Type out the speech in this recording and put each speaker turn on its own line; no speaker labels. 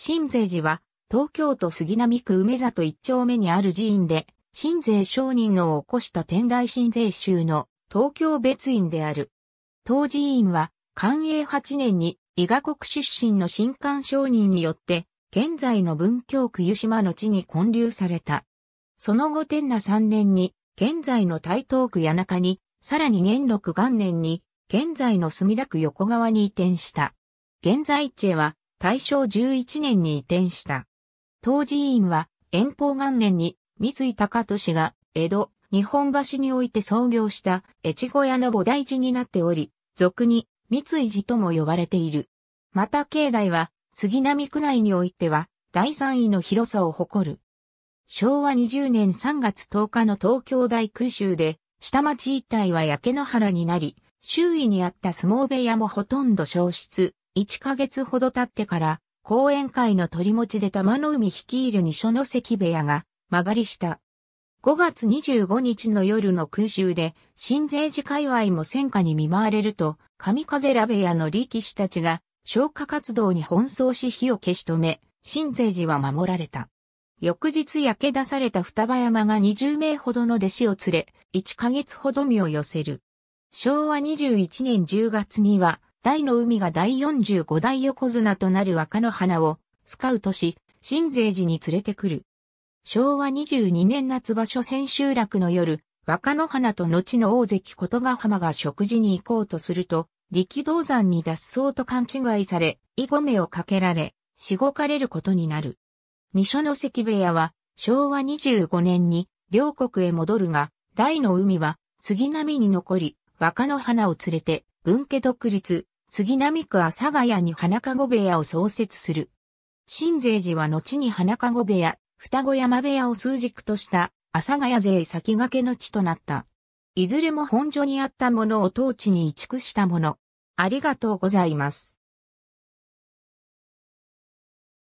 新税寺は、東京都杉並区梅里一丁目にある寺院で、新税商人のを起こした天台新税宗の東京別院である。当寺院は、寛永8年に伊賀国出身の新官商人によって、現在の文京区湯島の地に建立された。その後天那3年に、現在の台東区谷中に、さらに元禄元年に、現在の墨田区横川に移転した。現在地は、大正11年に移転した。当時院は、遠方元年に、三井高俊が、江戸、日本橋において創業した、越後屋の菩提寺になっており、俗に、三井寺とも呼ばれている。また境内は、杉並区内においては、第三位の広さを誇る。昭和20年3月10日の東京大空襲で、下町一帯は焼け野原になり、周囲にあった相撲部屋もほとんど消失、1ヶ月ほど経ってから、講演会の取り持ちで玉の海率いる二所の関部屋が曲がりした。5月25日の夜の空襲で、新税寺界隈も戦火に見舞われると、神風ラベ屋の力士たちが消火活動に奔走し火を消し止め、新税寺は守られた。翌日焼け出された双葉山が20名ほどの弟子を連れ、1ヶ月ほど身を寄せる。昭和21年10月には、大の海が第45代横綱となる若の花をスカウトし、新税寺に連れてくる。昭和22年夏場所千秋楽の夜、若の花と後の大関琴ヶ浜が食事に行こうとすると、力道山に脱走と勘違いされ、意語目をかけられ、しごかれることになる。二所の関部屋は、昭和25年に、両国へ戻るが、大の海は、杉並に残り、若の花を連れて、文家独立、杉並区阿佐ヶ谷に花籠部屋を創設する。新税寺は後に花籠部屋、双子山部屋を数軸とした阿佐ヶ谷勢先駆けの地となった。いずれも本所にあったものを当地に移築したもの。ありがとうございます。